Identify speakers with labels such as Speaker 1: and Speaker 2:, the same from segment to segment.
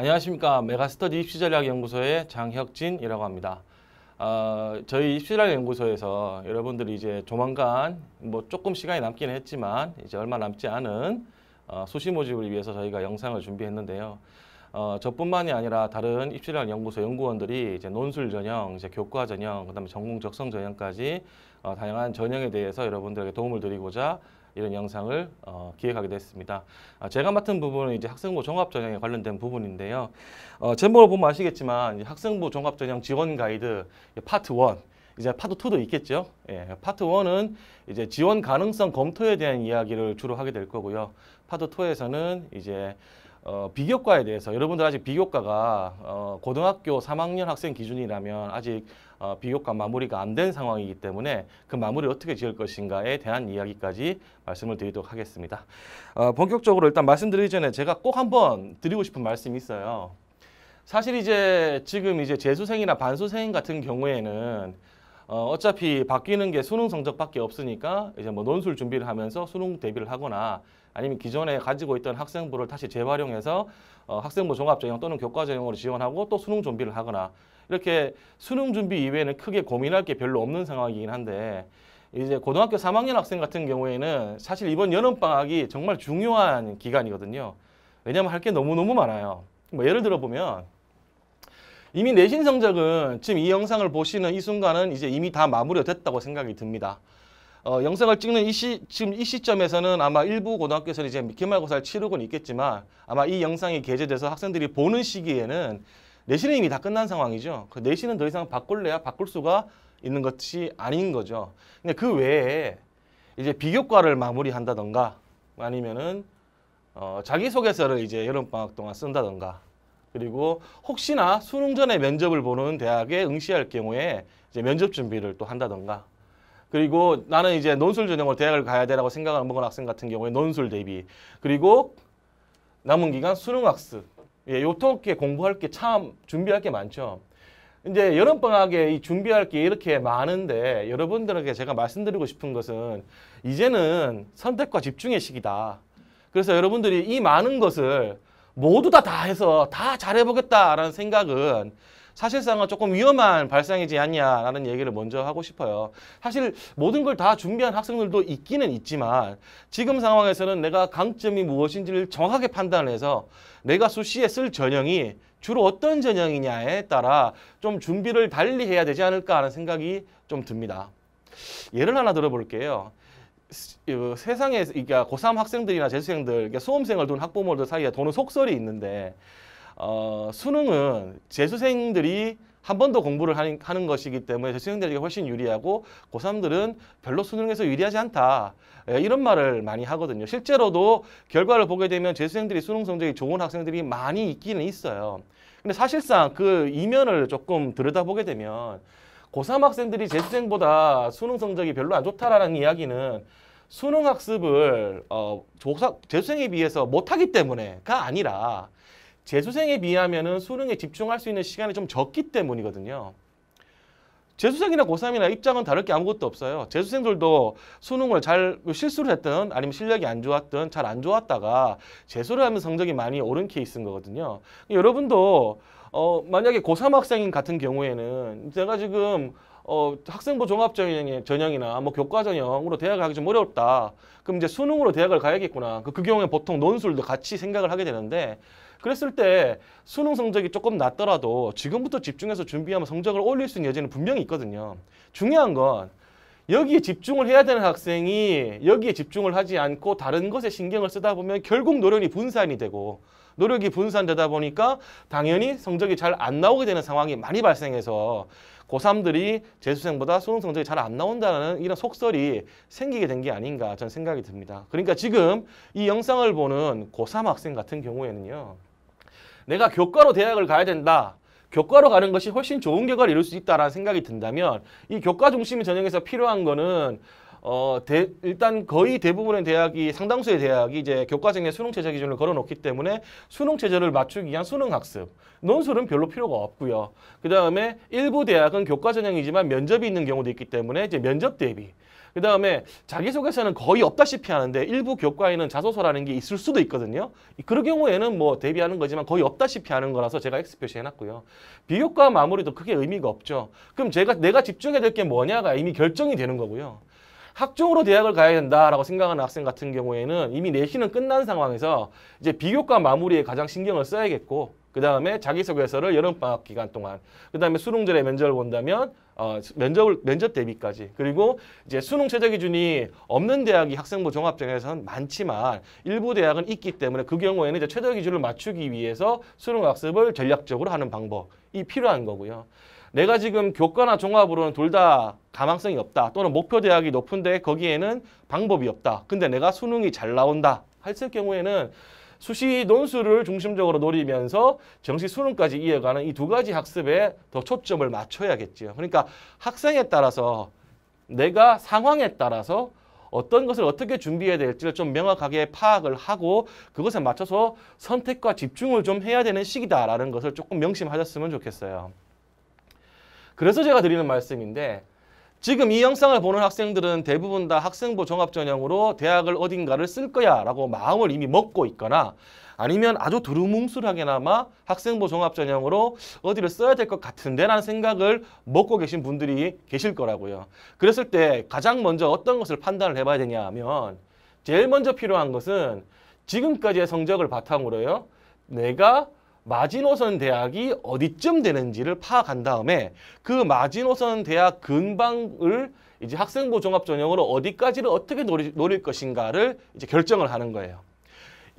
Speaker 1: 안녕하십니까. 메가스터디 입시전략연구소의 장혁진이라고 합니다. 어, 저희 입시전략연구소에서 여러분들이 이제 조만간 뭐 조금 시간이 남긴 했지만 이제 얼마 남지 않은 어, 수시 모집을 위해서 저희가 영상을 준비했는데요. 어, 저뿐만이 아니라 다른 입시전략 연구소 연구원들이 이제 논술 전형, 이제 교과 전형, 그다음에 전공 적성 전형까지 어, 다양한 전형에 대해서 여러분들에게 도움을 드리고자 이런 영상을 어, 기획하게 됐습니다. 아, 제가 맡은 부분은 이제 학생부 종합전형에 관련된 부분인데요. 어, 제목을 보면 아시겠지만 학생부 종합전형 지원 가이드 파트 1 이제 파트 2도 있겠죠. 예, 파트 1은 이제 지원 가능성 검토에 대한 이야기를 주로 하게 될 거고요. 파트 2에서는 이제 어, 비교과에 대해서 여러분들 아직 비교과가 어, 고등학교 3학년 학생 기준이라면 아직 어, 비교과 마무리가 안 된 상황이기 때문에 그 마무리를 어떻게 지을 것인가에 대한 이야기까지 말씀을 드리도록 하겠습니다. 어, 본격적으로 일단 말씀드리기 전에 제가 꼭 한번 드리고 싶은 말씀이 있어요. 사실 이제 지금 이제 재수생이나 반수생 같은 경우에는 어, 어차피 바뀌는 게 수능 성적밖에 없으니까 이제 뭐 논술 준비를 하면서 수능 대비를 하거나 아니면 기존에 가지고 있던 학생부를 다시 재활용해서 어, 학생부 종합전형 또는 교과전형으로 지원하고 또 수능 준비를 하거나 이렇게 수능 준비 이외에는 크게 고민할 게 별로 없는 상황이긴 한데 이제 고등학교 3학년 학생 같은 경우에는 사실 이번 여름방학이 정말 중요한 기간이거든요. 왜냐하면 할 게 너무너무 많아요. 뭐 예를 들어보면 이미 내신 성적은 지금 이 영상을 보시는 이 순간은 이제 이미 다 마무리가 됐다고 생각이 듭니다. 어, 영상을 찍는 이 시, 지금 이 시점에서는 아마 일부 고등학교에서는 이제 기말고사를 치르고는 있겠지만 아마 이 영상이 게재돼서 학생들이 보는 시기에는 내신은 이미 다 끝난 상황이죠. 그 내신은 더 이상 바꿀래야 바꿀 수가 있는 것이 아닌 거죠. 근데 그 외에 이제 비교과를 마무리한다던가 아니면은 어, 자기소개서를 이제 여름방학 동안 쓴다던가 그리고 혹시나 수능 전에 면접을 보는 대학에 응시할 경우에 이제 면접 준비를 또 한다던가 그리고 나는 이제 논술 전형으로 대학을 가야 되라고 생각을 먹은 학생 같은 경우에 논술 대비 그리고 남은 기간 수능 학습 예, 요통게 공부할 게 참 준비할 게 많죠. 이제 여름방학에 이 준비할 게 이렇게 많은데 여러분들에게 제가 말씀드리고 싶은 것은 이제는 선택과 집중의 시기다. 그래서 여러분들이 이 많은 것을 모두 다 다 해서 다 잘해보겠다라는 생각은 사실상은 조금 위험한 발상이지 않냐라는 얘기를 먼저 하고 싶어요. 사실 모든 걸 다 준비한 학생들도 있기는 있지만 지금 상황에서는 내가 강점이 무엇인지를 정확하게 판단해서 내가 수시에 쓸 전형이 주로 어떤 전형이냐에 따라 좀 준비를 달리 해야 되지 않을까 하는 생각이 좀 듭니다. 예를 하나 들어볼게요. 세상에 그러 그러니까 고3 학생들이나 재수생들, 그러 그러니까 수험생을 둔 학부모들 사이에 도는 속설이 있는데 어, 수능은 재수생들이 한 번 더 공부를 하는, 하는, 것이기 때문에 재수생들에게 훨씬 유리하고 고삼들은 별로 수능에서 유리하지 않다. 예, 이런 말을 많이 하거든요. 실제로도 결과를 보게 되면 재수생들이 수능 성적이 좋은 학생들이 많이 있기는 있어요. 근데 사실상 그 이면을 조금 들여다보게 되면 고3 학생들이 재수생보다 수능 성적이 별로 안 좋다라는 이야기는 수능 학습을 어, 조사, 재수생에 비해서 못하기 때문에가 아니라 재수생에 비하면은 수능에 집중할 수 있는 시간이 좀 적기 때문이거든요. 재수생이나 고3이나 입장은 다를 게 아무것도 없어요. 재수생들도 수능을 잘 실수를 했든 아니면 실력이 안 좋았든 잘 안 좋았다가 재수를 하면 성적이 많이 오른 케이스인 거거든요. 여러분도 어 만약에 고3 학생 같은 경우에는 제가 지금 어 학생부 종합 전형이나 뭐 교과 전형으로 대학을 가기 좀 어렵다. 그럼 이제 수능으로 대학을 가야겠구나. 그, 그 경우에 보통 논술도 같이 생각을 하게 되는데 그랬을 때 수능 성적이 조금 낮더라도 지금부터 집중해서 준비하면 성적을 올릴 수 있는 여지는 분명히 있거든요. 중요한 건 여기에 집중을 해야 되는 학생이 여기에 집중을 하지 않고 다른 것에 신경을 쓰다 보면 결국 노력이 분산이 되고 노력이 분산되다 보니까 당연히 성적이 잘 안 나오게 되는 상황이 많이 발생해서 고3들이 재수생보다 수능 성적이 잘 안 나온다는 이런 속설이 생기게 된 게 아닌가 저는 생각이 듭니다. 그러니까 지금 이 영상을 보는 고3 학생 같은 경우에는요. 내가 교과로 대학을 가야 된다. 교과로 가는 것이 훨씬 좋은 결과를 이룰 수 있다라는 생각이 든다면 이 교과 중심의 전형에서 필요한 거는 어, 대, 일단 거의 대부분의 대학이 상당수의 대학이 이제 교과생의 수능 최저 기준을 걸어놓기 때문에 수능 최저를 맞추기 위한 수능 학습 논술은 별로 필요가 없고요. 그 다음에 일부 대학은 교과 전형이지만 면접이 있는 경우도 있기 때문에 이제 면접 대비 그 다음에 자기소개서는 거의 없다시피 하는데 일부 교과에는 자소서라는 게 있을 수도 있거든요. 그런 경우에는 뭐 대비하는 거지만 거의 없다시피 하는 거라서 제가 X 표시해놨고요. 비교과 마무리도 크게 의미가 없죠. 그럼 제가 내가 집중해야 될 게 뭐냐가 이미 결정이 되는 거고요. 학종으로 대학을 가야 된다라고 생각하는 학생 같은 경우에는 이미 내신은 끝난 상황에서 이제 비교과 마무리에 가장 신경을 써야겠고 그 다음에 자기소개서를 여름방학 기간 동안 그 다음에 수능전에 면접을 본다면 어, 면접을, 면접 대비까지 그리고 이제 수능 최저 기준이 없는 대학이 학생부 종합전형에서는 많지만 일부 대학은 있기 때문에 그 경우에는 이제 최저 기준을 맞추기 위해서 수능 학습을 전략적으로 하는 방법이 필요한 거고요. 내가 지금 교과나 종합으로는 둘 다 가망성이 없다 또는 목표 대학이 높은데 거기에는 방법이 없다. 근데 내가 수능이 잘 나온다 했을 경우에는 수시 논술을 중심적으로 노리면서 정시 수능까지 이어가는 이 두 가지 학습에 더 초점을 맞춰야겠죠 그러니까 학생에 따라서 내가 상황에 따라서 어떤 것을 어떻게 준비해야 될지를 좀 명확하게 파악을 하고 그것에 맞춰서 선택과 집중을 좀 해야 되는 시기다라는 것을 조금 명심하셨으면 좋겠어요. 그래서 제가 드리는 말씀인데 지금 이 영상을 보는 학생들은 대부분 다 학생부 종합전형으로 대학을 어딘가를 쓸 거야 라고 마음을 이미 먹고 있거나 아니면 아주 두루뭉술하게나마 학생부 종합전형으로 어디를 써야 될 것 같은데 라는 생각을 먹고 계신 분들이 계실 거라고요. 그랬을 때 가장 먼저 어떤 것을 판단을 해봐야 되냐 하면 제일 먼저 필요한 것은 지금까지의 성적을 바탕으로요. 내가 마지노선 대학이 어디쯤 되는지를 파악한 다음에 그 마지노선 대학 근방을 이제 학생부 종합 전형으로 어디까지를 어떻게 노리, 노릴 것인가를 이제 결정을 하는 거예요.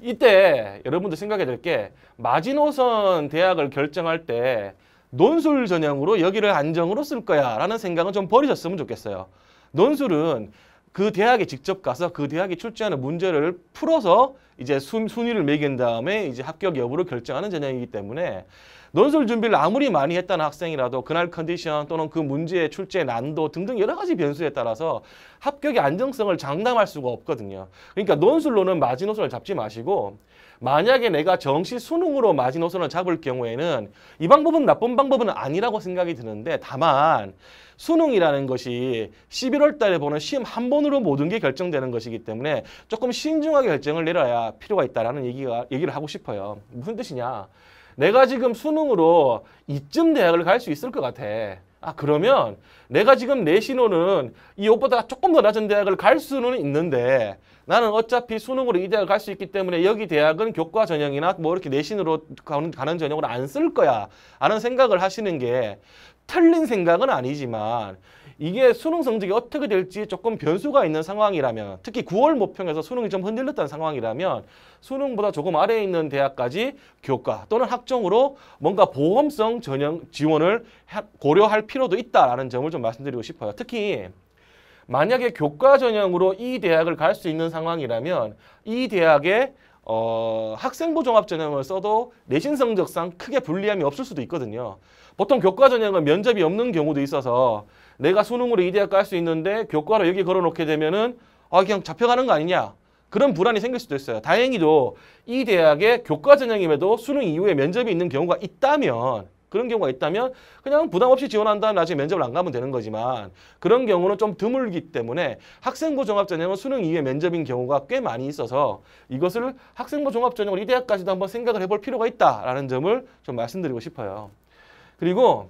Speaker 1: 이때 여러분들 생각해야 될 게 마지노선 대학을 결정할 때 논술 전형으로 여기를 안정으로 쓸 거야 라는 생각은 좀 버리셨으면 좋겠어요. 논술은 그 대학에 직접 가서 그 대학이 출제하는 문제를 풀어서 이제 순, 순위를 매긴 다음에 이제 합격 여부를 결정하는 전형이기 때문에 논술 준비를 아무리 많이 했다는 학생이라도 그날 컨디션 또는 그 문제의 출제 난도 등등 여러 가지 변수에 따라서 합격의 안정성을 장담할 수가 없거든요. 그러니까 논술로는 마지노선을 잡지 마시고 만약에 내가 정시 수능으로 마지노선을 잡을 경우에는 이 방법은 나쁜 방법은 아니라고 생각이 드는데 다만 수능이라는 것이 11월 달에 보는 시험 한 번으로 모든 게 결정되는 것이기 때문에 조금 신중하게 결정을 내려야 필요가 있다라는 얘기가 얘기를 하고 싶어요. 무슨 뜻이냐? 내가 지금 수능으로 이쯤 대학을 갈 수 있을 것 같아. 아 그러면 내가 지금 내 신호는 이 옷보다 조금 더 낮은 대학을 갈 수는 있는데 나는 어차피 수능으로 이대학 을갈 수 있기 때문에 여기 대학은 교과 전형이나 뭐 이렇게 내신으로 가는, 가는 전형으로 안 쓸 거야 라는 생각을 하시는 게 틀린 생각은 아니지만 이게 수능 성적이 어떻게 될지 조금 변수가 있는 상황이라면 특히 9월 모평에서 수능이 좀 흔들렸다는 상황이라면 수능보다 조금 아래에 있는 대학까지 교과 또는 학종으로 뭔가 보험성 전형 지원을 고려할 필요도 있다라는 점을 좀 말씀드리고 싶어요. 특히 만약에 교과 전형으로 이 대학을 갈 수 있는 상황이라면 이대학의 어, 학생부 종합 전형을 써도 내신 성적상 크게 불리함이 없을 수도 있거든요. 보통 교과 전형은 면접이 없는 경우도 있어서 내가 수능으로 이 대학 갈 수 있는데 교과로 여기 걸어놓게 되면은 아 그냥 잡혀가는 거 아니냐 그런 불안이 생길 수도 있어요. 다행히도 이 대학의 교과 전형임에도 수능 이후에 면접이 있는 경우가 있다면 그런 경우가 있다면 그냥 부담 없이 지원한 다음 나중에 면접을 안 가면 되는 거지만 그런 경우는 좀 드물기 때문에 학생부 종합전형은 수능 이후에 면접인 경우가 꽤 많이 있어서 이것을 학생부 종합전형을 이 대학까지도 한번 생각을 해볼 필요가 있다라는 점을 좀 말씀드리고 싶어요. 그리고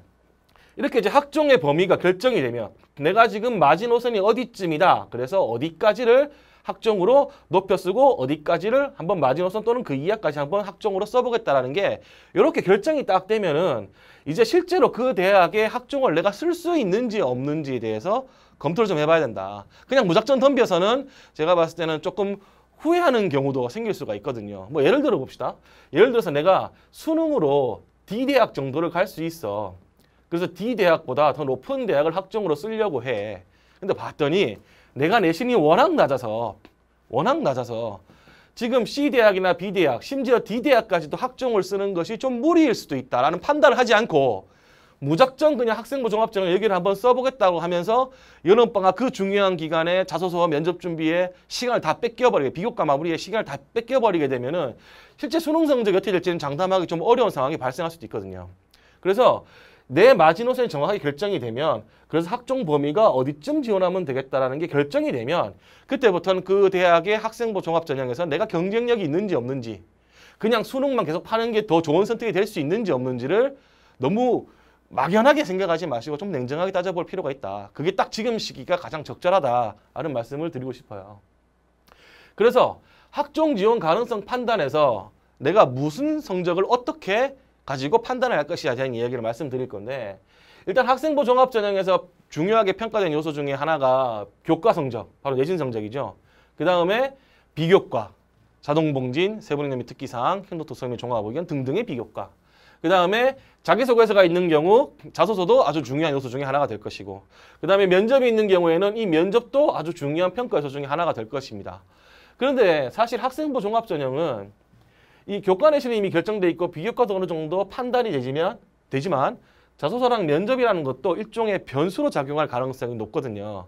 Speaker 1: 이렇게 이제 학종의 범위가 결정이 되면 내가 지금 마지노선이 어디쯤이다. 그래서 어디까지를 학종으로 높여 쓰고 어디까지를 한번 마지노선 또는 그 이하까지 한번 학종으로 써보겠다라는 게 이렇게 결정이 딱 되면은 이제 실제로 그 대학의 학종을 내가 쓸 수 있는지 없는지에 대해서 검토를 좀 해봐야 된다. 그냥 무작정 덤벼서는 제가 봤을 때는 조금 후회하는 경우도 생길 수가 있거든요. 뭐 예를 들어 봅시다. 예를 들어서 내가 수능으로 D 대학 정도를 갈 수 있어. 그래서 D 대학보다 더 높은 대학을 학종으로 쓰려고 해. 근데 봤더니 내가 내신이 워낙 낮아서 워낙 낮아서 지금 C대학이나 B대학 심지어 D대학까지도 학종을 쓰는 것이 좀 무리일 수도 있다라는 판단을 하지 않고 무작정 그냥 학생부 종합전형 얘기를 한번 써보겠다고 하면서 여름방학 그 중요한 기간에 자소서 면접 준비에 시간을 다 뺏겨버리게 비교과 마무리에 시간을 다 뺏겨버리게 되면은 실제 수능 성적이 어떻게 될지는 장담하기 좀 어려운 상황이 발생할 수도 있거든요. 그래서 내 마지노선이 정확하게 결정이 되면 그래서 학종 범위가 어디쯤 지원하면 되겠다라는 게 결정이 되면 그때부터는 그 대학의 학생부 종합 전형에서 내가 경쟁력이 있는지 없는지 그냥 수능만 계속 파는 게 더 좋은 선택이 될 수 있는지 없는지를 너무 막연하게 생각하지 마시고 좀 냉정하게 따져볼 필요가 있다. 그게 딱 지금 시기가 가장 적절하다라는 말씀을 드리고 싶어요. 그래서 학종 지원 가능성 판단에서 내가 무슨 성적을 어떻게 가지고 판단을 할 것이야 대한 이야기를 말씀드릴 건데 일단 학생부 종합 전형에서 중요하게 평가된 요소 중에 하나가 교과 성적, 바로 내신 성적이죠. 그 다음에 비교과, 자동봉진, 세부이념의 특기사항, 행동독성의 종합의견 등등의 비교과. 그 다음에 자기소개서가 있는 경우 자소서도 아주 중요한 요소 중에 하나가 될 것이고 그 다음에 면접이 있는 경우에는 이 면접도 아주 중요한 평가 요소 중에 하나가 될 것입니다. 그런데 사실 학생부 종합전형은 이 교과 내신은 이미 결정돼 있고 비교과도 어느 정도 판단이 되지면 되지만 자소서랑 면접이라는 것도 일종의 변수로 작용할 가능성이 높거든요.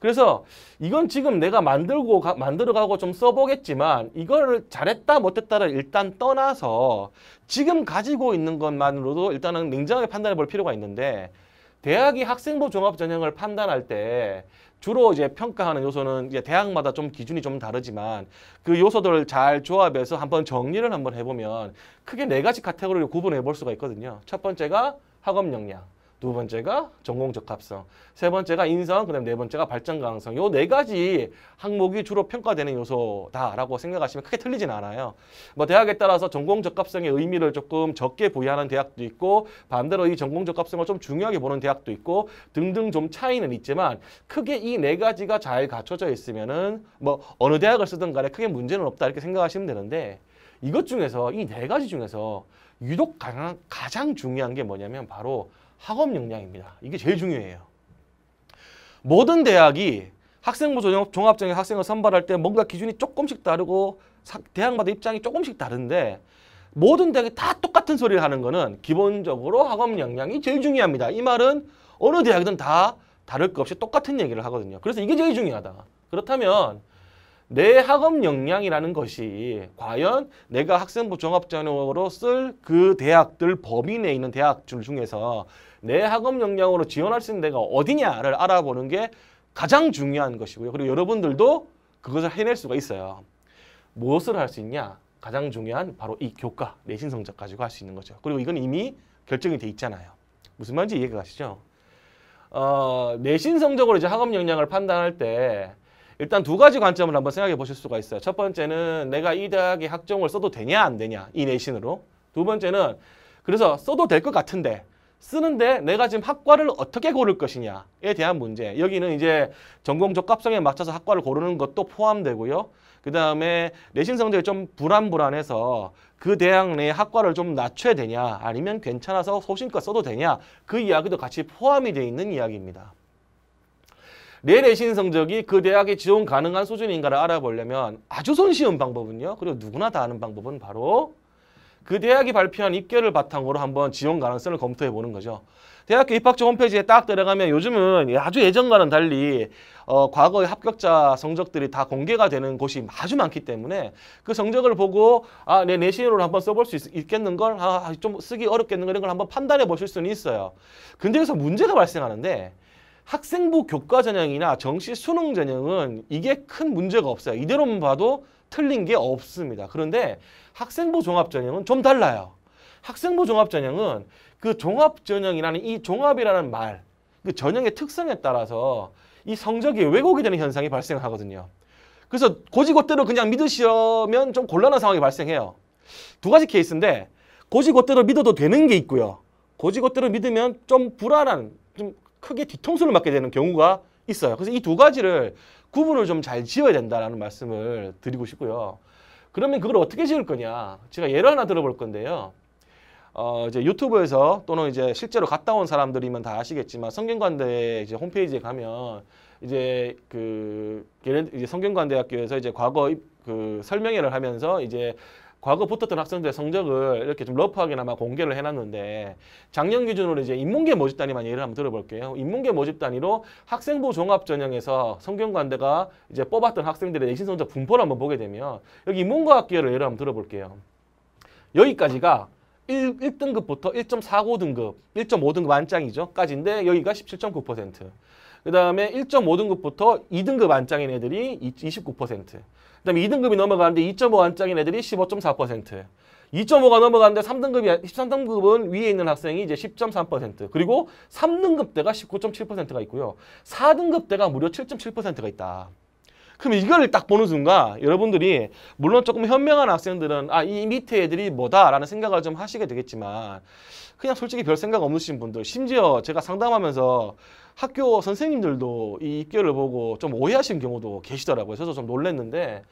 Speaker 1: 그래서 이건 지금 내가 만들고 가, 만들어가고 좀 써보겠지만 이거를 잘했다 못했다를 일단 떠나서 지금 가지고 있는 것만으로도 일단은 냉정하게 판단해 볼 필요가 있는데 대학이 학생부 종합 전형을 판단할 때 주로 이제 평가하는 요소는 이제 대학마다 좀 기준이 좀 다르지만 그 요소들을 잘 조합해서 한번 정리를 한번 해보면 크게 네 가지 카테고리를 구분해 볼 수가 있거든요. 첫 번째가 학업 역량, 두 번째가 전공적합성, 세 번째가 인성, 그다음 네 번째가 발전 가능성. 요 네 가지 항목이 주로 평가되는 요소다라고 생각하시면 크게 틀리진 않아요. 뭐 대학에 따라서 전공적합성의 의미를 조금 적게 부여하는 대학도 있고 반대로 이 전공적합성을 좀 중요하게 보는 대학도 있고 등등 좀 차이는 있지만 크게 이 네 가지가 잘 갖춰져 있으면은 뭐 어느 대학을 쓰든 간에 크게 문제는 없다 이렇게 생각하시면 되는데 이것 중에서 이 네 가지 중에서 유독 가장, 가장 중요한 게 뭐냐면 바로 학업 역량입니다. 이게 제일 중요해요. 모든 대학이 학생부 종합적인 학생을 선발할 때 뭔가 기준이 조금씩 다르고 대학마다 입장이 조금씩 다른데 모든 대학이 다 똑같은 소리를 하는 거는 기본적으로 학업 역량이 제일 중요합니다. 이 말은 어느 대학이든 다 다를 것 없이 똑같은 얘기를 하거든요. 그래서 이게 제일 중요하다. 그렇다면 내 학업 역량이라는 것이 과연 내가 학생부 종합전형으로 쓸 그 대학들 범위 내에 있는 대학 중 중에서 내 학업 역량으로 지원할 수 있는 데가 어디냐를 알아보는 게 가장 중요한 것이고요. 그리고 여러분들도 그것을 해낼 수가 있어요. 무엇을 할 수 있냐? 가장 중요한 바로 이 교과, 내신 성적 가지고 할 수 있는 거죠. 그리고 이건 이미 결정이 돼 있잖아요. 무슨 말인지 이해가 가시죠? 어, 내신 성적으로 이제 학업 역량을 판단할 때 일단 두 가지 관점을 한번 생각해 보실 수가 있어요. 첫 번째는 내가 이 대학의 학종을 써도 되냐 안 되냐 이 내신으로. 두 번째는 그래서 써도 될 것 같은데 쓰는데 내가 지금 학과를 어떻게 고를 것이냐에 대한 문제. 여기는 이제 전공 적합성에 맞춰서 학과를 고르는 것도 포함되고요. 그 다음에 내신 성적이 좀 불안불안해서 그 대학 내 학과를 좀 낮춰야 되냐 아니면 괜찮아서 소신껏 써도 되냐 그 이야기도 같이 포함이 돼 있는 이야기입니다. 내 내신 성적이 그 대학에 지원 가능한 수준인가를 알아보려면 아주 손쉬운 방법은요. 그리고 누구나 다 아는 방법은 바로 그 대학이 발표한 입결을 바탕으로 한번 지원 가능성을 검토해 보는 거죠. 대학교 입학처 홈페이지에 딱 들어가면 요즘은 아주 예전과는 달리 어, 과거의 합격자 성적들이 다 공개가 되는 곳이 아주 많기 때문에 그 성적을 보고 아, 내 내신으로 한번 써볼 수 있, 겠는걸 아, 아, 좀 쓰기 어렵겠는 걸 이런 걸 한번 판단해 보실 수는 있어요. 근데 여기서 문제가 발생하는데 학생부 교과 전형이나 정시 수능 전형은 이게 큰 문제가 없어요. 이대로만 봐도 틀린 게 없습니다. 그런데 학생부 종합전형은 좀 달라요. 학생부 종합전형은 그 종합전형이라는 이 종합이라는 말, 그 전형의 특성에 따라서 이 성적이 왜곡이 되는 현상이 발생하거든요. 그래서 고지고대로 그냥 믿으시면 좀 곤란한 상황이 발생해요. 두 가지 케이스인데 고지고대로 믿어도 되는 게 있고요. 고지고대로 믿으면 좀 불안한, 좀 크게 뒤통수를 맞게 되는 경우가 있어요. 그래서 이 두 가지를 구분을 좀 잘 지어야 된다라는 말씀을 드리고 싶고요. 그러면 그걸 어떻게 지을 거냐? 제가 예를 하나 들어볼 건데요. 어, 이제 유튜브에서 또는 이제 실제로 갔다 온 사람들이면 다 아시겠지만 성균관대 이제 홈페이지에 가면 이제 그 이제 성균관대학교에서 이제 과거 그 설명회를 하면서 이제 과거 붙었던 학생들의 성적을 이렇게 좀 러프하게나마 공개를 해놨는데 작년 기준으로 이제 인문계 모집 단위만 예를 한번 들어볼게요. 인문계 모집 단위로 학생부 종합 전형에서 성균관대가 이제 뽑았던 학생들의 내신 성적 분포를 한번 보게 되면 여기 인문과학 계열을 예를 한번 들어볼게요. 여기까지가 1, 1등급부터 1.49등급, 1.5등급 만장이죠. 까지인데 여기가 17.9%. 그다음에 1.5등급부터 2등급 안짱인 애들이 29%. 그다음에 2등급이 넘어가는데 2.5안짱인 애들이 15.4%. 2.5가 넘어가는데 3등급이 13등급은 위에 있는 학생이 이제 10.3% 그리고 3등급대가 19.7%가 있고요. 4등급대가 무려 7.7%가 있다. 그럼 이걸 딱 보는 순간 여러분들이 물론 조금 현명한 학생들은 아 이 밑에 애들이 뭐다라는 생각을 좀 하시게 되겠지만 그냥 솔직히 별 생각 없으신 분들 심지어 제가 상담하면서 학교 선생님들도 이 입결을 보고 좀 오해하신 경우도 계시더라고요. 저도 좀 놀랐는데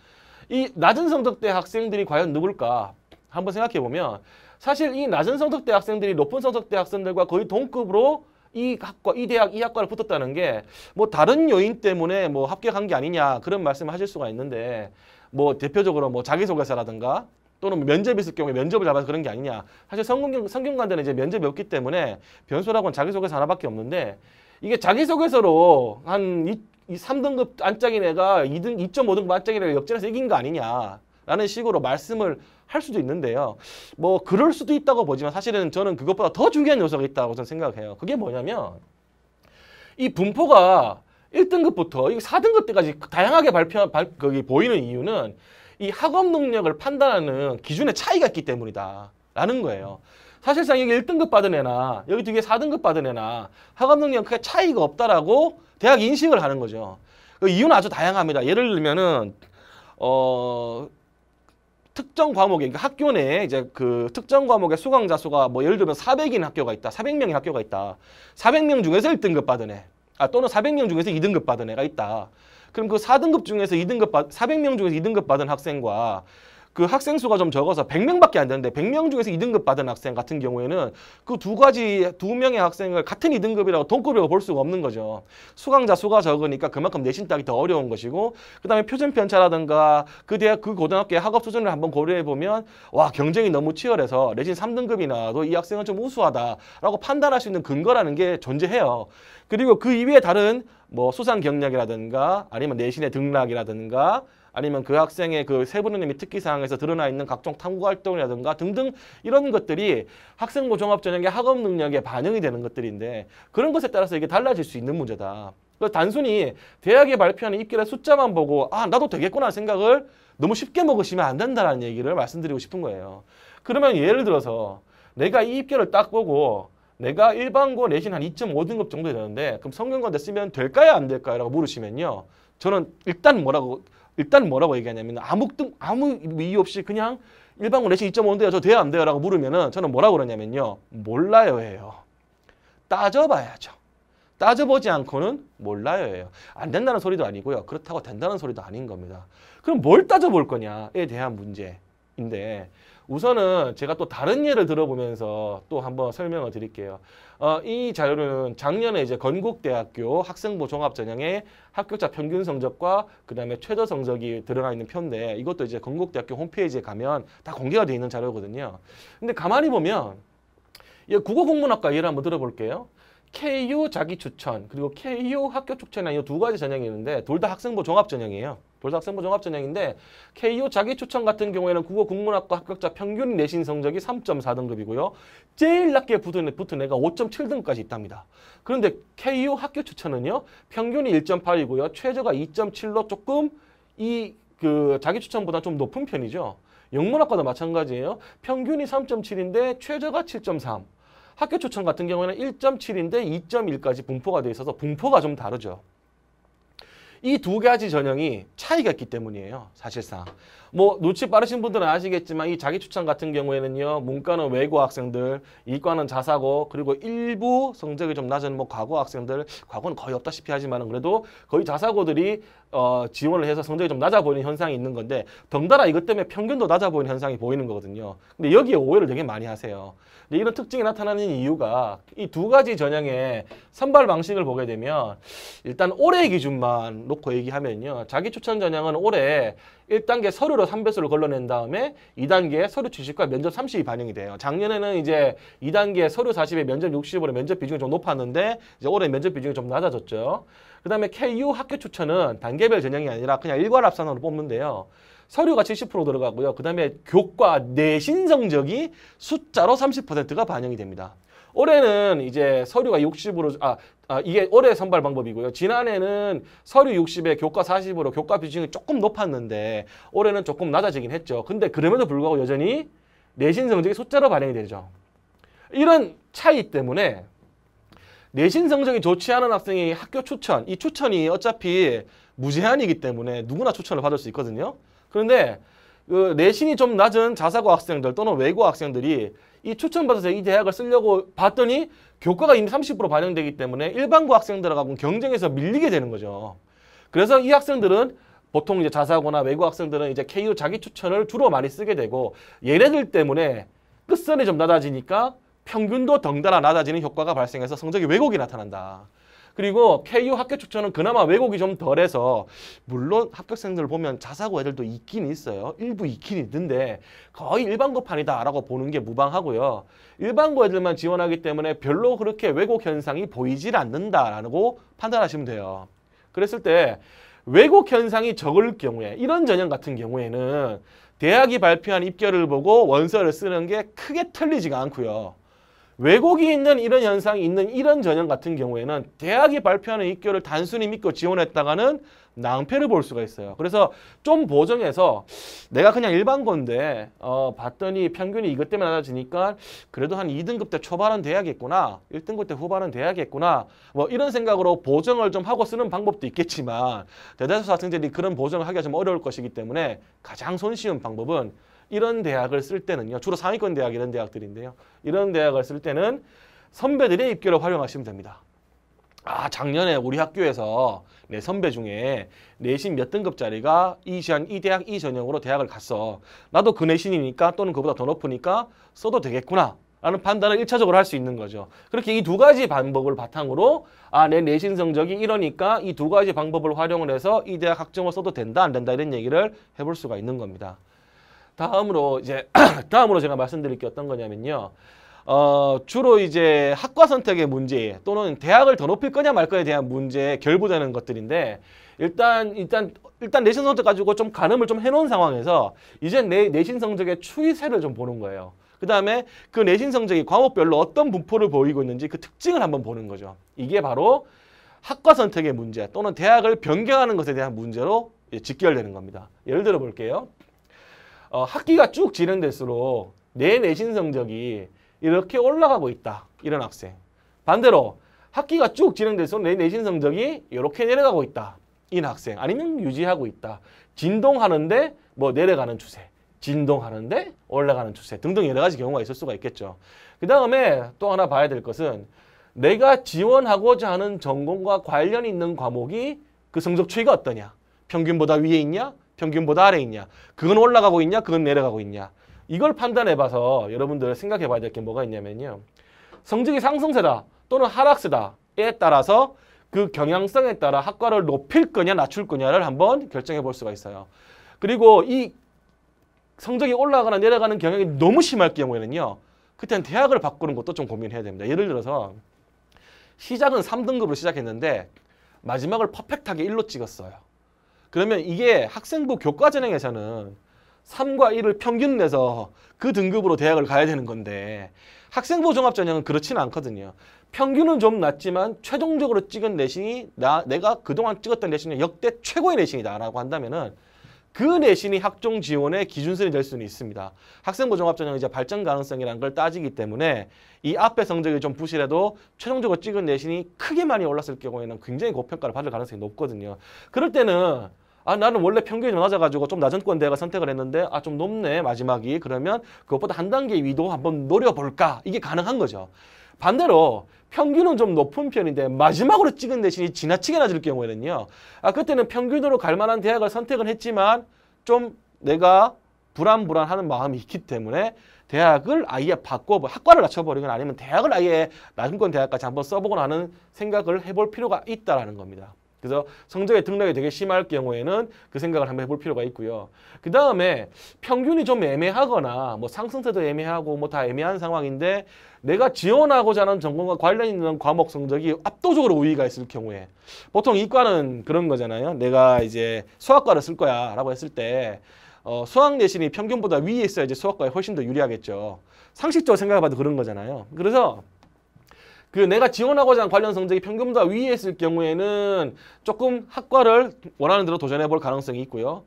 Speaker 1: 이 낮은 성적대 학생들이 과연 누굴까 한번 생각해 보면 사실 이 낮은 성적대 학생들이 높은 성적대 학생들과 거의 동급으로 이 학과, 이 대학, 이 학과를 붙었다는 게 뭐 다른 요인 때문에 뭐 합격한 게 아니냐 그런 말씀을 하실 수가 있는데 뭐 대표적으로 뭐 자기소개서라든가 또는 뭐 면접이 있을 경우에 면접을 잡아서 그런 게 아니냐. 사실 성균, 성균관대는 이제 면접이 없기 때문에 변수라고는 자기소개서 하나밖에 없는데 이게 자기소개서로 한 이 3등급 안짝인 애가 2등, 2.5등급 안짝인 애가 역전해서 이긴 거 아니냐라는 식으로 말씀을 할 수도 있는데요. 뭐 그럴 수도 있다고 보지만 사실은 저는 그것보다 더 중요한 요소가 있다고 저는 생각해요. 그게 뭐냐면 이 분포가 1등급부터 4등급 때까지 다양하게 발표, 발, 거기 보이는 이유는 이 학업 능력을 판단하는 기준의 차이가 있기 때문이다. 라는 거예요. 음. 사실상 여기 1등급 받은 애나 여기 뒤에 4등급 받은 애나 학업 능력 크게 차이가 없다라고 대학 인식을 하는 거죠. 그 이유는 아주 다양합니다. 예를 들면은 어 특정 과목에 그러니까 학교 내에 이제 그 특정 과목의 수강자 수가 뭐 예를 들면 400인 학교가 있다. 400명인 학교가 있다. 400명 중에서 1등급 받은 애. 아 또는 400명 중에서 2등급 받은 애가 있다. 그럼 그 4등급 중에서 2등급 받 400명 중에서 2등급 받은 학생과 그 학생 수가 좀 적어서 100명밖에 안 되는데 100명 중에서 2등급 받은 학생 같은 경우에는 그 두 가지 두 명의 학생을 같은 2등급이라고 동급이라고 볼 수가 없는 거죠. 수강자 수가 적으니까 그만큼 내신 따기 더 어려운 것이고 그다음에 표준 편차라든가 그 대학 그 고등학교의 학업 수준을 한번 고려해 보면 와 경쟁이 너무 치열해서 내신 3등급이 나도 이 학생은 좀 우수하다라고 판단할 수 있는 근거라는 게 존재해요. 그리고 그 이외에 다른 뭐 수상 경력이라든가 아니면 내신의 등락이라든가 아니면 그 학생의 그 세부르님의 특기사항에서 드러나 있는 각종 탐구활동이라든가 등등 이런 것들이 학생부 종합전형의 학업 능력에 반영이 되는 것들인데 그런 것에 따라서 이게 달라질 수 있는 문제다. 그 단순히 대학에 발표하는 입결의 숫자만 보고 아 나도 되겠구나 생각을 너무 쉽게 먹으시면 안 된다는 얘기를 말씀드리고 싶은 거예요. 그러면 예를 들어서 내가 이 입결을 딱 보고 내가 일반고 내신 한 2.5등급 정도 되는데 그럼 성균관대 쓰면 될까요 안 될까요? 라고 물으시면요. 저는 일단 뭐라고 일단 뭐라고 얘기하냐면 아무 등 아무 이유 없이 그냥 일반고 내신 2.5인데요. 저 돼요 안 돼요? 라고 물으면은 저는 뭐라고 그러냐면요. 몰라요 해요. 따져봐야죠. 따져보지 않고는 몰라요 해요. 안 된다는 소리도 아니고요. 그렇다고 된다는 소리도 아닌 겁니다. 그럼 뭘 따져볼 거냐에 대한 문제인데 우선은 제가 또 다른 예를 들어보면서 또 한번 설명을 드릴게요. 어, 이 자료는 작년에 이제 건국대학교 학생부 종합전형에 합격자 평균 성적과 그 다음에 최저 성적이 드러나 있는 편인데 이것도 이제 건국대학교 홈페이지에 가면 다 공개가 되어 있는 자료거든요. 근데 가만히 보면 예, 국어국문학과 예를 한번 들어볼게요. KU 자기 추천 그리고 KU 합격 촉진이나 이두 가지 전형이 있는데 둘 다 학생부 종합 전형이에요. 볼삭생부 종합전형인데 KO 자기추천 같은 경우에는 국어 국문학과 합격자 평균 내신 성적이 3.4등급이고요. 제일 낮게 붙은, 붙은 애가 5.7등까지 있답니다. 그런데 KO 학교 추천은요. 평균이 1.8이고요. 최저가 2.7로 조금 이 그 자기추천보다 좀 높은 편이죠. 영문학과도 마찬가지예요. 평균이 3.7인데 최저가 7.3. 학교 추천 같은 경우에는 1.7인데 2.1까지 분포가 돼 있어서 분포가 좀 다르죠. 이두 가지 전형이 차이가 있기 때문이에요. 사실상. 뭐놓치 빠르신 분들은 아시겠지만 이 자기 추천 같은 경우에는요. 문과는 외고 학생들, 이과는 자사고 그리고 일부 성적이 좀 낮은 뭐 과거 학생들, 과거는 거의 없다시피 하지만 그래도 거의 자사고들이 어, 지원을 해서 성적이 좀 낮아 보이는 현상이 있는 건데 덩달아 이것 때문에 평균도 낮아 보이는 현상이 보이는 거거든요. 근데 여기에 오해를 되게 많이 하세요. 근데 이런 특징이 나타나는 이유가 이 두 가지 전형의 선발 방식을 보게 되면 일단 올해 기준만 놓고 얘기하면요. 자기 추천 전형은 올해 1단계 서류로 3배수를 걸러낸 다음에 2단계 서류 70과 면접 30이 반영이 돼요. 작년에는 이제 2단계 서류 40에 면접 60으로 면접 비중이 좀 높았는데 이제 올해 면접 비중이 좀 낮아졌죠. 그 다음에 KU 학교 추천은 단계별 전형이 아니라 그냥 일괄합산으로 뽑는데요. 서류가 70% 들어가고요. 그 다음에 교과 내신 성적이 숫자로 30%가 반영이 됩니다. 올해는 이제 서류가 60으로 아 아, 이게 올해 선발 방법이고요. 지난해는 서류 60에 교과 40으로 교과 비중이 조금 높았는데 올해는 조금 낮아지긴 했죠. 근데 그럼에도 불구하고 여전히 내신 성적이 숫자로 반영이 되죠. 이런 차이 때문에 내신 성적이 좋지 않은 학생이 학교 추천, 이 추천이 어차피 무제한이기 때문에 누구나 추천을 받을 수 있거든요. 그런데 그 내신이 좀 낮은 자사고 학생들 또는 외고 학생들이 이 추천받아서 이 대학을 쓰려고 봤더니 교과가 이미 30% 반영되기 때문에 일반고 학생들하고 경쟁에서 밀리게 되는 거죠. 그래서 이 학생들은 보통 이제 자사고나 외고 학생들은 이제 KU 자기 추천을 주로 많이 쓰게 되고 얘네들 때문에 끝선이 좀 낮아지니까 평균도 덩달아 낮아지는 효과가 발생해서 성적이 왜곡이 나타난다. 그리고 KU 합격 추천은 그나마 왜곡이 좀 덜해서 물론 합격생들 보면 자사고 애들도 있긴 있어요. 일부 있긴 있는데 거의 일반고판이다라고 보는 게 무방하고요. 일반고 애들만 지원하기 때문에 별로 그렇게 왜곡 현상이 보이질 않는다라고 판단하시면 돼요. 그랬을 때 왜곡 현상이 적을 경우에 이런 전형 같은 경우에는 대학이 발표한 입결을 보고 원서를 쓰는 게 크게 틀리지가 않고요. 왜곡이 있는 이런 현상이 있는 이런 전형 같은 경우에는 대학이 발표하는 입교를 단순히 믿고 지원했다가는 낭패를 볼 수가 있어요. 그래서 좀 보정해서 내가 그냥 일반 고인데 어, 봤더니 평균이 이것 때문에 낮아지니까 그래도 한 2등급 대 초반은 돼야겠구나 1등급 대 후반은 돼야겠구나 뭐 이런 생각으로 보정을 좀 하고 쓰는 방법도 있겠지만 대다수 학생들이 그런 보정을 하기가 좀 어려울 것이기 때문에 가장 손쉬운 방법은 이런 대학을 쓸 때는요. 주로 상위권 대학 이런 대학들인데요. 이런 대학을 쓸 때는 선배들의 입교를 활용하시면 됩니다. 아 작년에 우리 학교에서 내 선배 중에 내신 몇 등급짜리가 이 시한 이 대학 이 전형으로 대학을 갔어. 나도 그 내신이니까 또는 그보다 더 높으니까 써도 되겠구나. 라는 판단을 일차적으로 할 수 있는 거죠. 그렇게 이 두 가지 방법을 바탕으로 아, 내 내신 성적이 이러니까 이 두 가지 방법을 활용을 해서 이 대학 학점을 써도 된다, 안 된다 이런 얘기를 해볼 수가 있는 겁니다. 다음으로 이제 다음으로 제가 말씀드릴 게 어떤 거냐면요. 어, 주로 이제 학과 선택의 문제 또는 대학을 더 높일 거냐 말 거냐에 대한 문제에 결부되는 것들인데 일단 일단 일단 내신 성적 가지고 좀 가늠을 좀 해놓은 상황에서 이제 내 내신 성적의 추이세를 좀 보는 거예요. 그 다음에 그 내신 성적이 과목별로 어떤 분포를 보이고 있는지 그 특징을 한번 보는 거죠. 이게 바로 학과 선택의 문제 또는 대학을 변경하는 것에 대한 문제로 직결되는 겁니다. 예를 들어 볼게요. 어, 학기가 쭉 진행될수록 내 내신 성적이 이렇게 올라가고 있다. 이런 학생. 반대로 학기가 쭉 진행될수록 내 내신 성적이 이렇게 내려가고 있다. 이인 학생. 아니면 유지하고 있다. 진동하는데 뭐 내려가는 추세. 진동하는데 올라가는 추세 등등 여러 가지 경우가 있을 수가 있겠죠. 그 다음에 또 하나 봐야 될 것은 내가 지원하고자 하는 전공과 관련 있는 과목이 그 성적 추이가 어떠냐? 평균보다 위에 있냐? 평균보다 아래 있냐? 그건 올라가고 있냐? 그건 내려가고 있냐? 이걸 판단해봐서 여러분들 생각해봐야 될 게 뭐가 있냐면요. 성적이 상승세다 또는 하락세다에 따라서 그 경향성에 따라 학과를 높일 거냐 낮출 거냐를 한번 결정해 볼 수가 있어요. 그리고 이 성적이 올라가거나 내려가는 경향이 너무 심할 경우에는요. 그때는 대학을 바꾸는 것도 좀 고민해야 됩니다. 예를 들어서 시작은 3등급으로 시작했는데 마지막을 퍼펙트하게 1로 찍었어요. 그러면 이게 학생부 교과전형에서는 3과 1을 평균 내서 그 등급으로 대학을 가야 되는 건데 학생부 종합전형은 그렇지는 않거든요. 평균은 좀 낮지만 최종적으로 찍은 내신이 나, 내가 그동안 찍었던 내신이 역대 최고의 내신이다라고 한다면 은그 내신이 학종 지원의 기준선이 될 수는 있습니다. 학생부 종합전형 이제 발전 가능성이라는 걸 따지기 때문에 이 앞에 성적이 좀 부실해도 최종적으로 찍은 내신이 크게 많이 올랐을 경우에는 굉장히 고평가를 받을 가능성이 높거든요. 그럴 때는 아 나는 원래 평균이 좀 낮아가지고 좀 낮은 권내가 선택을 했는데 아 좀 높네 마지막이 그러면 그것보다 한 단계 위도 한번 노려볼까 이게 가능한 거죠. 반대로 평균은 좀 높은 편인데 마지막으로 찍은 대신이 지나치게 낮을 경우에는요. 아 그때는 평균으로 갈 만한 대학을 선택은 했지만 좀 내가 불안불안하는 마음이 있기 때문에 대학을 아예 바꿔 학과를 낮춰버리거나 아니면 대학을 아예 낮은 권 대학까지 한번 써보고나는 생각을 해볼 필요가 있다라는 겁니다. 그래서 성적의 등락이 되게 심할 경우에는 그 생각을 한번 해볼 필요가 있고요. 그 다음에 평균이 좀 애매하거나 뭐 상승세도 애매하고 뭐 다 애매한 상황인데 내가 지원하고자 하는 전공과 관련 있는 과목 성적이 압도적으로 우위가 있을 경우에 보통 이과는 그런 거잖아요. 내가 이제 수학과를 쓸 거야 라고 했을 때 어, 수학 내신이 평균보다 위에 있어야 이제 수학과에 훨씬 더 유리하겠죠. 상식적으로 생각해봐도 그런 거잖아요. 그래서 그 내가 지원하고자 한 관련 성적이 평균보다 위에 있을 경우에는 조금 학과를 원하는 대로 도전해 볼 가능성이 있고요.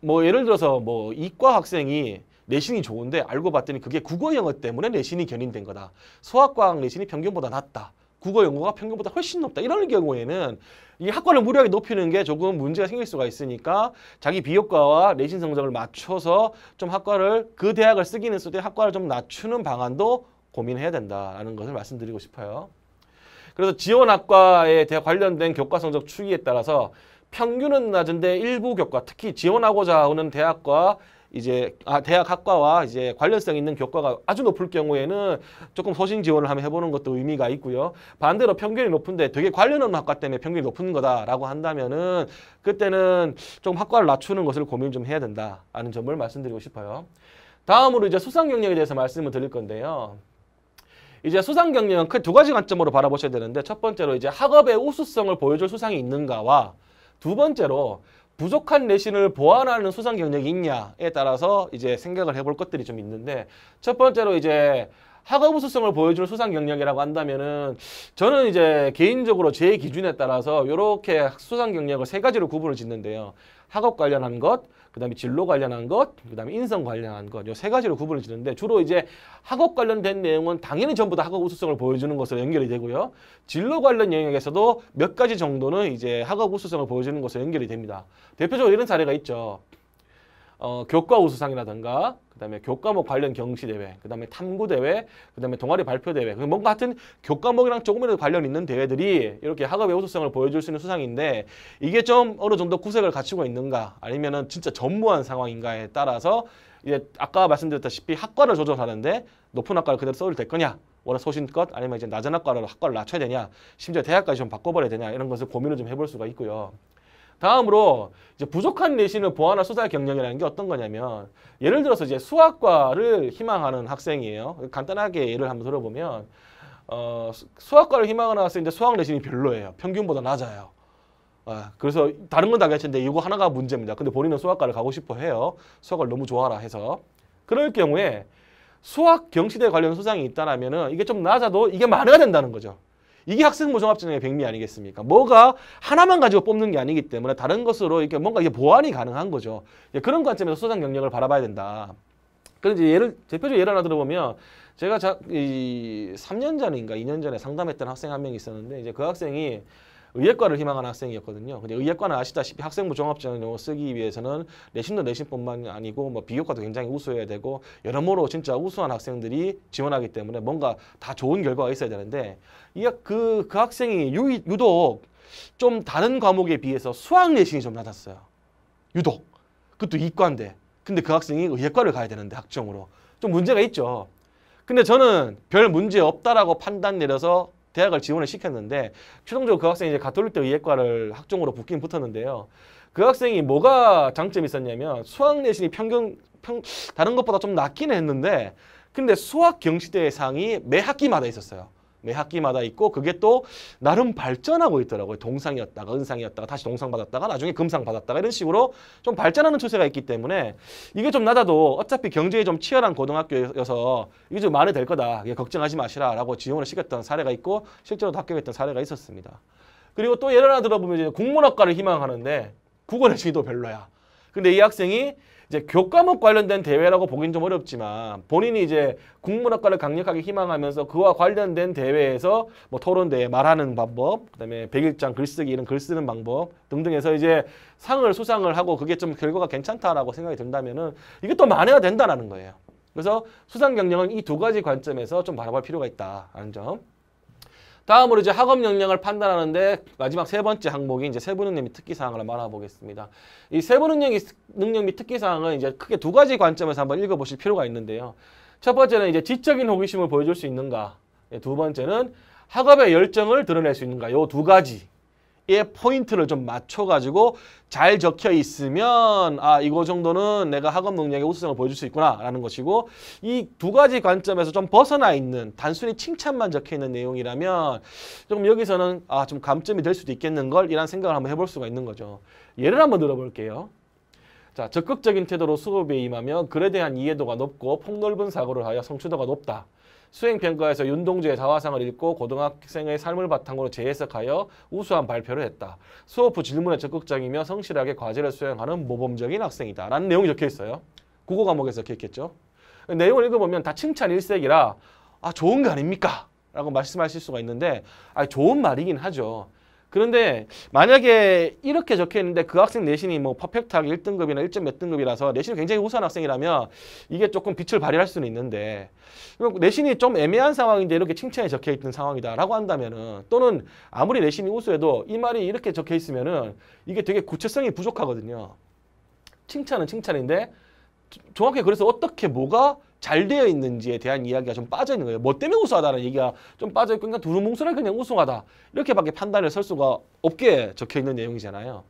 Speaker 1: 뭐 예를 들어서 뭐 이과 학생이 내신이 좋은데 알고 봤더니 그게 국어 영어 때문에 내신이 견인된 거다. 소학과학 내신이 평균보다 낮다. 국어 영어가 평균보다 훨씬 높다. 이런 경우에는 이 학과를 무리하게 높이는 게 조금 문제가 생길 수가 있으니까 자기 비효과와 내신 성적을 맞춰서 좀 학과를 그 대학을 쓰기는 쓰되 학과를 좀 낮추는 방안도 고민해야 된다라는 것을 말씀드리고 싶어요. 그래서 지원학과에 대해 관련된 교과 성적 추이에 따라서 평균은 낮은데 일부 교과, 특히 지원하고자 하는 대학과 이제 아, 대학 학과와 이제 관련성 있는 교과가 아주 높을 경우에는 조금 소신 지원을 한번 해보는 것도 의미가 있고요. 반대로 평균이 높은데 되게 관련 없는 학과 때문에 평균이 높은 거다라고 한다면은 그때는 좀 학과를 낮추는 것을 고민 좀 해야 된다라는 점을 말씀드리고 싶어요. 다음으로 이제 수상 경력에 대해서 말씀을 드릴 건데요. 이제 수상 경력은 그두 가지 관점으로 바라보셔야 되는데 첫 번째로 이제 학업의 우수성을 보여줄 수상이 있는가와 두 번째로 부족한 내신을 보완하는 수상 경력이 있냐에 따라서 이제 생각을 해볼 것들이 좀 있는데 첫 번째로 이제 학업 우수성을 보여줄 수상 경력이라고 한다면은 저는 이제 개인적으로 제 기준에 따라서 이렇게 수상 경력을 세 가지로 구분을 짓는데요. 학업 관련한 것, 그다음에 진로 관련한 것, 그다음에 인성 관련한 것, 요 세 가지로 구분을 지는데 주로 이제 학업 관련된 내용은 당연히 전부 다 학업 우수성을 보여주는 것으로 연결이 되고요. 진로 관련 영역에서도 몇 가지 정도는 이제 학업 우수성을 보여주는 것으로 연결이 됩니다. 대표적으로 이런 사례가 있죠. 어, 교과 우수상이라든가 그다음에 교과목 뭐 관련 경시 대회, 그다음에 탐구 대회, 그다음에 동아리 발표 대회. 뭔가 같은 교과목이랑 조금이라도 관련 있는 대회들이 이렇게 학업의 우수성을 보여줄 수 있는 수상인데 이게 좀 어느 정도 구색을 갖추고 있는가 아니면은 진짜 전무한 상황인가에 따라서 이제 아까 말씀드렸다시피 학과를 조절하는데 높은 학과를 그대로 써도 될 거냐 워낙 소신껏 아니면 이제 낮은 학과로 학과를 낮춰야 되냐 심지어 대학까지 좀 바꿔버려야 되냐 이런 것을 고민을 좀 해볼 수가 있고요. 다음으로 이제 부족한 내신을 보완할 수사 의 경력이라는 게 어떤 거냐면 예를 들어서 이제 수학과를 희망하는 학생이에요. 간단하게 예를 한번 들어보면 어, 수학과를 희망하는 학생인데 수학 내신이 별로예요. 평균보다 낮아요. 아, 그래서 다른 건 다 괜찮은데 이거 하나가 문제입니다. 근데 본인은 수학과를 가고 싶어 해요. 수학을 너무 좋아라 해서. 그럴 경우에 수학 경시대 관련 소장이 있다면 라 이게 좀 낮아도 이게 만회가 된다는 거죠. 이게 학생 모종합전형의 백미 아니겠습니까? 뭐가 하나만 가지고 뽑는 게 아니기 때문에 다른 것으로 이렇게 뭔가 이게 보완이 가능한 거죠. 예, 그런 관점에서 소장 경력을 바라봐야 된다. 그런 이 예를 대표적 으로 예를 하나 들어보면 제가 자, 이 3년 전인가 2년 전에 상담했던 학생 한 명이 있었는데 이제 그 학생이 의예과를 희망하는 학생이었거든요. 근데 의예과는 아시다시피 학생부 종합전형을 쓰기 위해서는 내신도 내신뿐만 아니고 뭐 비교과도 굉장히 우수해야 되고 여러모로 진짜 우수한 학생들이 지원하기 때문에 뭔가 다 좋은 결과가 있어야 되는데 이그그 그 학생이 유, 유독 좀 다른 과목에 비해서 수학 내신이 좀 낮았어요. 유독. 그것도 이과인데. 근데 그 학생이 의예과를 가야 되는데 학점으로좀 문제가 있죠. 근데 저는 별 문제 없다라고 판단 내려서 대학을 지원을 시켰는데 최종적으로 그 학생이 이제 가톨릭대 의예과를 학종으로 붙긴 붙었는데요. 그 학생이 뭐가 장점이 있었냐면 수학 내신이 평균 평, 다른 것보다 좀낮긴 했는데 근데 수학 경시대상이 매 학기마다 있었어요. 매 네, 학기마다 있고 그게 또 나름 발전하고 있더라고요. 동상이었다가 은상이었다가 다시 동상 받았다가 나중에 금상 받았다가 이런 식으로 좀 발전하는 추세가 있기 때문에 이게 좀 낮아도 어차피 경제에좀 치열한 고등학교여서 이게 좀말이될 거다. 걱정하지 마시라 라고 지원을 시켰던 사례가 있고 실제로 합격했던 사례가 있었습니다. 그리고 또 예를 하나 들어보면 이제 국문학과를 희망하는데 국어 내신이 또 별로야. 근데 이 학생이 이제 교과목 관련된 대회라고 보긴 좀 어렵지만 본인이 이제 국문학과를 강력하게 희망하면서 그와 관련된 대회에서 뭐 토론대회 말하는 방법, 그다음에 백일장 글쓰기 이런 글 쓰는 방법 등등해서 이제 상을 수상을 하고 그게 좀 결과가 괜찮다라고 생각이 든다면은 이게 또 만회가 된다라는 거예요. 그래서 수상 경력은 이 두 가지 관점에서 좀 바라볼 필요가 있다라는 점. 다음으로 이제 학업 역량을 판단하는데 마지막 세 번째 항목이 이제 세부 능력 및 특기 사항을 한번 알아보겠습니다. 이 세부 능력, 능력 및 특기 사항은 이제 크게 두 가지 관점에서 한번 읽어보실 필요가 있는데요. 첫 번째는 이제 지적인 호기심을 보여줄 수 있는가. 예, 두 번째는 학업의 열정을 드러낼 수 있는가. 요두 가지. 의 포인트를 좀 맞춰가지고 잘 적혀 있으면 아 이거 정도는 내가 학업 능력의 우수성을 보여줄 수 있구나라는 것이고 이 두 가지 관점에서 좀 벗어나 있는 단순히 칭찬만 적혀 있는 내용이라면 아, 좀 여기서는 아 좀 감점이 될 수도 있겠는 걸이런 생각을 한번 해볼 수가 있는 거죠. 예를 한번 들어볼게요. 자 적극적인 태도로 수업에 임하며 글에 대한 이해도가 높고 폭넓은 사고를 하여 성취도가 높다. 수행평가에서 윤동주의 자화상을 읽고 고등학생의 삶을 바탕으로 재해석하여 우수한 발표를 했다. 수업 후 질문에 적극적이며 성실하게 과제를 수행하는 모범적인 학생이다. 라는 내용이 적혀 있어요. 국어 과목에서 기억했죠. 내용을 읽어보면 다 칭찬 일색이라 아 좋은 거 아닙니까? 라고 말씀하실 수가 있는데 아 좋은 말이긴 하죠. 그런데 만약에 이렇게 적혀 있는데 그 학생 내신이 뭐 퍼펙트하게 1등급이나 1점 몇 등급이라서 내신이 굉장히 우수한 학생이라면 이게 조금 빛을 발휘할 수는 있는데 내신이 좀 애매한 상황인데 이렇게 칭찬이 적혀 있는 상황이다라고 한다면은 또는 아무리 내신이 우수해도 이 말이 이렇게 적혀 있으면은 이게 되게 구체성이 부족하거든요. 칭찬은 칭찬인데 정확히 그래서 어떻게 뭐가 잘 되어 있는지에 대한 이야기가 좀 빠져 있는 거예요. 뭐 때문에 우수하다는 얘기가 좀 빠져 있고 그러니까 두루뭉술하게 그냥 우승하다 이렇게밖에 판단을 설 수가 없게 적혀 있는 내용이잖아요.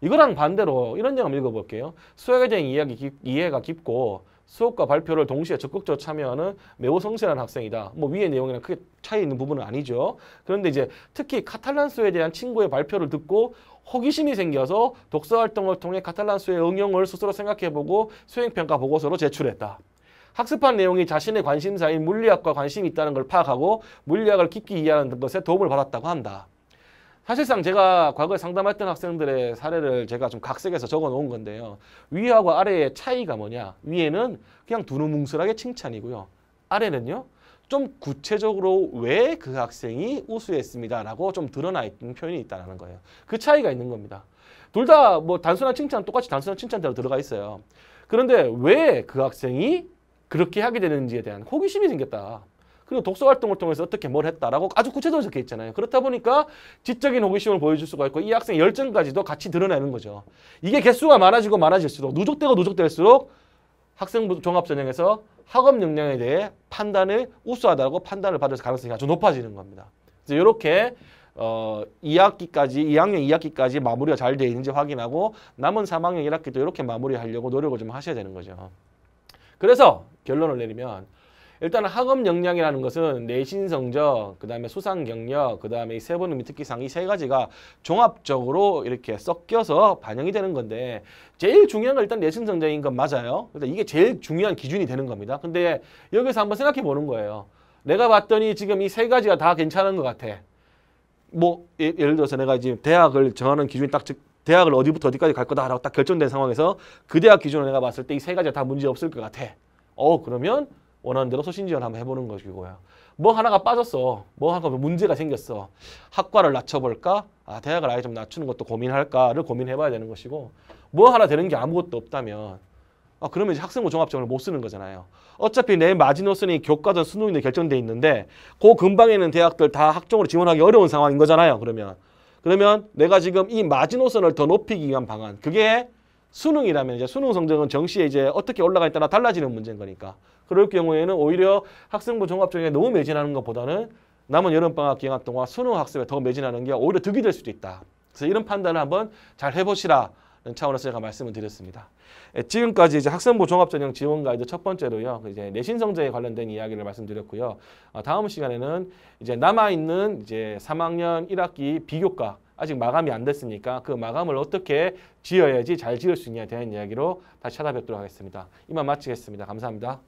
Speaker 1: 이거랑 반대로 이런 내용 한번 읽어볼게요. 수학에 대한 이야기 깊, 이해가 깊고 수업과 발표를 동시에 적극적으로 참여하는 매우 성실한 학생이다. 뭐 위의 내용이랑 크게 차이 있는 부분은 아니죠. 그런데 이제 특히 카탈란스에 대한 친구의 발표를 듣고 호기심이 생겨서 독서 활동을 통해 카탈란스의 응용을 스스로 생각해보고 수행평가 보고서로 제출했다. 학습한 내용이 자신의 관심사인 물리학과 관심이 있다는 걸 파악하고 물리학을 깊이 이해하는 것에 도움을 받았다고 한다. 사실상 제가 과거에 상담했던 학생들의 사례를 제가 좀 각색해서 적어 놓은 건데요. 위하고 아래의 차이가 뭐냐. 위에는 그냥 두루뭉술하게 칭찬이고요. 아래는요. 좀 구체적으로 왜 그 학생이 우수했습니다라고 좀 드러나 있는 표현이 있다는 거예요. 그 차이가 있는 겁니다. 둘 다 뭐 단순한 칭찬 똑같이 단순한 칭찬대로 들어가 있어요. 그런데 왜 그 학생이 그렇게 하게 되는지에 대한 호기심이 생겼다. 그리고 독서 활동을 통해서 어떻게 뭘 했다라고 아주 구체적으로 적혀 있잖아요. 그렇다 보니까 지적인 호기심을 보여줄 수가 있고 이학생 열정까지도 같이 드러내는 거죠. 이게 개수가 많아지고 많아질수록 누적되고 누적될수록 학생부 종합전형에서 학업 역량에 대해 판단을 우수하다고 판단을 받을 가능성이 아주 높아지는 겁니다. 그래서 이렇게 어, 2학기까지, 2학년 2학기까지 마무리가 잘 되어 있는지 확인하고 남은 3학년 1학기도 이렇게 마무리하려고 노력을 좀 하셔야 되는 거죠. 그래서 결론을 내리면 일단 학업 역량이라는 것은 내신 성적, 그 다음에 수상 경력, 그 다음에 세 번의 미특기상 이 세 가지가 종합적으로 이렇게 섞여서 반영이 되는 건데 제일 중요한 건 일단 내신 성적인 건 맞아요. 일단 이게 제일 중요한 기준이 되는 겁니다. 근데 여기서 한번 생각해 보는 거예요. 내가 봤더니 지금 이 세 가지가 다 괜찮은 것 같아. 뭐 예, 예를 들어서 내가 지금 대학을 정하는 기준이 딱 즉, 대학을 어디부터 어디까지 갈 거다라고 딱 결정된 상황에서 그 대학 기준으로 내가 봤을 때 이 세 가지가 다 문제 없을 것 같아. 어 그러면 원하는 대로 소신지원 한번 해보는 것이고요. 뭐 하나가 빠졌어. 뭐 하나가 문제가 생겼어. 학과를 낮춰볼까? 아 대학을 아예 좀 낮추는 것도 고민할까를 고민해봐야 되는 것이고 뭐 하나 되는 게 아무것도 없다면 아, 그러면 이제 학생부 종합전을 못 쓰는 거잖아요. 어차피 내 마지노선이 교과전 수능인데 결정돼 있는데 그 근방에 있는 대학들 다 학종으로 지원하기 어려운 상황인 거잖아요. 그러면 그러면 내가 지금 이 마지노선을 더 높이기 위한 방안 그게 수능이라면 이제 수능 성적은 정시에 이제 어떻게 올라가에 따라 달라지는 문제인 거니까 그럴 경우에는 오히려 학생부 종합적형에 너무 매진하는 것보다는 남은 여름방학 기간 동안 수능 학습에 더 매진하는 게 오히려 득이 될 수도 있다. 그래서 이런 판단을 한번 잘 해보시라 차원에서 제가 말씀을 드렸습니다. 예, 지금까지 이제 학생부 종합전형 지원 가이드 첫 번째로요. 그 이제 내신 성적에 관련된 이야기를 말씀드렸고요. 어, 다음 시간에는 이제 남아 있는 이제 3학년 1학기 비교과 아직 마감이 안 됐으니까 그 마감을 어떻게 지어야지 잘 지을 수 있냐에 대한 이야기로 다시 찾아뵙도록 하겠습니다. 이만 마치겠습니다. 감사합니다.